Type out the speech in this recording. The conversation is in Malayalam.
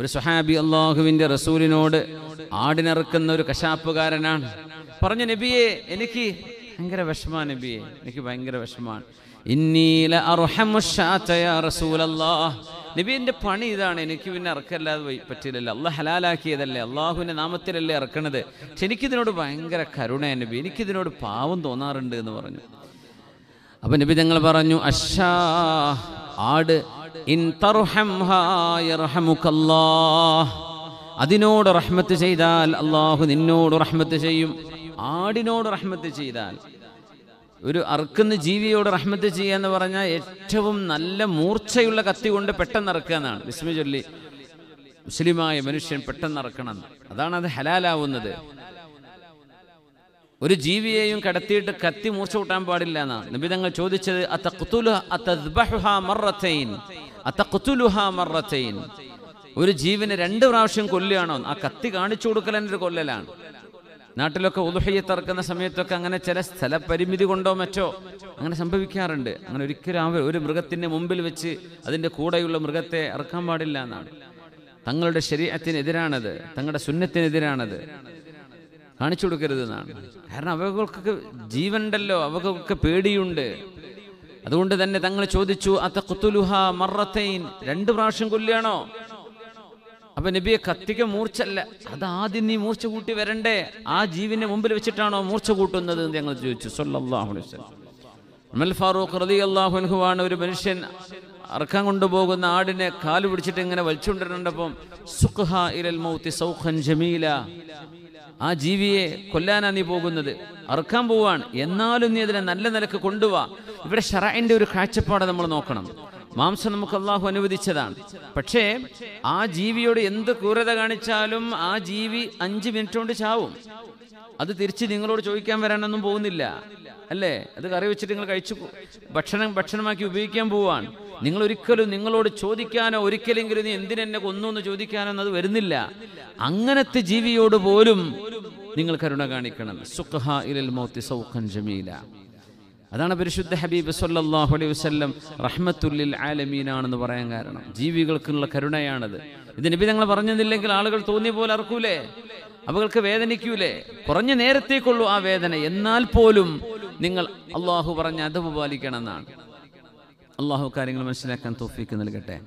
ഒരു സുഹാബി അള്ളാഹുവിന്റെ റസൂലിനോട് ആടിനിറക്കുന്ന ഒരു കശാപ്പുകാരനാണ് പറഞ്ഞ നബിയെ എനിക്ക് ഭയങ്കര വിഷമാണ് നബിയെ എനിക്ക് ഭയങ്കര വിഷമാണ് നബിന്റെ പണി ഇതാണ് എനിക്ക് പിന്നെ ഇറക്കല്ലാതെ പറ്റിയില്ലല്ലോ അള്ളാഹ് ഹലാലാക്കിയതല്ലേ അള്ളാഹുവിന്റെ നാമത്തിലല്ലേ ഇറക്കണത് പക്ഷെ എനിക്കിതിനോട് ഭയങ്കര കരുണ നബി എനിക്കിതിനോട് പാവം തോന്നാറുണ്ട് എന്ന് പറഞ്ഞു അപ്പൊ നബി ഞങ്ങൾ പറഞ്ഞു അഷാ ആട് അതിനോട് റഹ്മത്ത് ചെയ്താൽ അള്ളാഹു നിന്നോട് റഹ്മത്ത് ചെയ്യും ആടിനോട് റഹ്മത്ത് ചെയ്താൽ ഒരു അറുക്കുന്ന ജീവിയോട് റഹ്മത്ത് ചെയ്യുക എന്ന് പറഞ്ഞാൽ ഏറ്റവും നല്ല മൂർച്ചയുള്ള കത്തി കൊണ്ട് പെട്ടെന്ന് ഇറക്കുക എന്നാണ് വിസ്മി ചൊല്ലി മുസ്ലിമായ മനുഷ്യൻ പെട്ടെന്ന് ഇറക്കണം അതാണ് അത് ഹലാലാവുന്നത് ഒരു ജീവിയെയും കടത്തിയിട്ട് കത്തി മൂർച്ച കൂട്ടാൻ പാടില്ല എന്നാണ് നിബിതങ്ങൾ ചോദിച്ചത് അത്തക്കുത്തുലുഹാമറച്ചയിൻ ഒരു ജീവനെ രണ്ട് പ്രാവശ്യം കൊല്ലുകയാണോ ആ കത്തി കാണിച്ചു എൻ്റെ ഒരു കൊല്ലലാണ് നാട്ടിലൊക്കെ ഉദുഹയ്യ തറക്കുന്ന സമയത്തൊക്കെ അങ്ങനെ ചില സ്ഥലപരിമിതി കൊണ്ടോ മറ്റോ അങ്ങനെ സംഭവിക്കാറുണ്ട് അങ്ങനെ ഒരിക്കലും ആ ഒരു മൃഗത്തിൻ്റെ മുമ്പിൽ വെച്ച് അതിൻ്റെ കൂടെയുള്ള മൃഗത്തെ ഇറക്കാൻ പാടില്ല എന്നാണ് തങ്ങളുടെ ശരീരത്തിനെതിരാണത് തങ്ങളുടെ സുന്നത്തിനെതിരാണത് കാണിച്ചു എന്നാണ് കാരണം അവകൾക്കൊക്കെ ജീവനുണ്ടല്ലോ അവകൾക്ക് പേടിയുണ്ട് അതുകൊണ്ട് തന്നെ തങ്ങൾ ചോദിച്ചു അതഖുത്തുലുഹ മറത്തൈൻ രണ്ട് പ്രാവശ്യം കൊല്ലുകയാണോ അപ്പൊ നബിയെ കത്തിക്ക മൂർച്ചല്ല അത് ആദ്യം നീ മൂർച്ച കൂട്ടി വരണ്ടേ ആ ജീവിന്റെ മുമ്പിൽ വെച്ചിട്ടാണോ മൂർച്ച കൂട്ടുന്നത് എന്ന് ഞങ്ങൾ ചോദിച്ചു സല്ലാഹു ഫാറൂഖ് ഒരു മനുഷ്യൻ അർക്കം കൊണ്ടുപോകുന്ന ആടിനെ കാല് പിടിച്ചിട്ട് ഇങ്ങനെ വലിച്ചുകൊണ്ടിരുന്നപ്പം സുഖ ഇരൽ മൗത്തി സൗഖൻ ജമീല ആ ജീവിയെ കൊല്ലാനാ നീ പോകുന്നത് അറുക്കാൻ പോവാണ് എന്നാലും നീ അതിനെ നല്ല നിലക്ക് കൊണ്ടുപോവാ ഇവിടെ ഷറായിൻ്റെ ഒരു കാഴ്ചപ്പാട് നമ്മൾ നോക്കണം മാംസം നമുക്ക് അള്ളാഹു അനുവദിച്ചതാണ് പക്ഷേ ആ ജീവിയോട് എന്ത് ക്രൂരത കാണിച്ചാലും ആ ജീവി അഞ്ച് മിനിറ്റ് കൊണ്ട് ചാവും അത് തിരിച്ച് നിങ്ങളോട് ചോദിക്കാൻ വരാനൊന്നും പോകുന്നില്ല അല്ലേ അത് കറി വെച്ചിട്ട് നിങ്ങൾ കഴിച്ചു ഭക്ഷണം ഭക്ഷണമാക്കി ഉപയോഗിക്കാൻ പോവാണ് നിങ്ങൾ ഒരിക്കലും നിങ്ങളോട് ചോദിക്കാനോ ഒരിക്കലെങ്കിലും നീ എന്തിനെന്നെ കൊന്നു എന്ന് ചോദിക്കാനോ അത് വരുന്നില്ല അങ്ങനത്തെ ജീവിയോട് പോലും നിങ്ങൾ കരുണ കാണിക്കണം സുഖഹ ഇലൽ മോത്തി സൗഖൻ ജമീല അതാണ് പരിശുദ്ധ ഹബീബ് സല്ലാഹു അലൈഹി വസ്ല്ലം റഹ്മത്തുല്ലിൽ ആലമീനാണെന്ന് പറയാൻ കാരണം ജീവികൾക്കുള്ള കരുണയാണത് ഇത് നബി ഞങ്ങൾ പറഞ്ഞതില്ലെങ്കിൽ ആളുകൾ തോന്നിയ പോലെ അറക്കൂലേ അവകൾക്ക് വേദനിക്കൂലേ കുറഞ്ഞ നേരത്തേക്കുള്ളൂ ആ വേദന എന്നാൽ പോലും നിങ്ങൾ അള്ളാഹു പറഞ്ഞ അത് പാലിക്കണം എന്നാണ് അള്ളാഹു കാര്യങ്ങൾ മനസ്സിലാക്കാൻ തോഫിക്ക് നൽകട്ടെ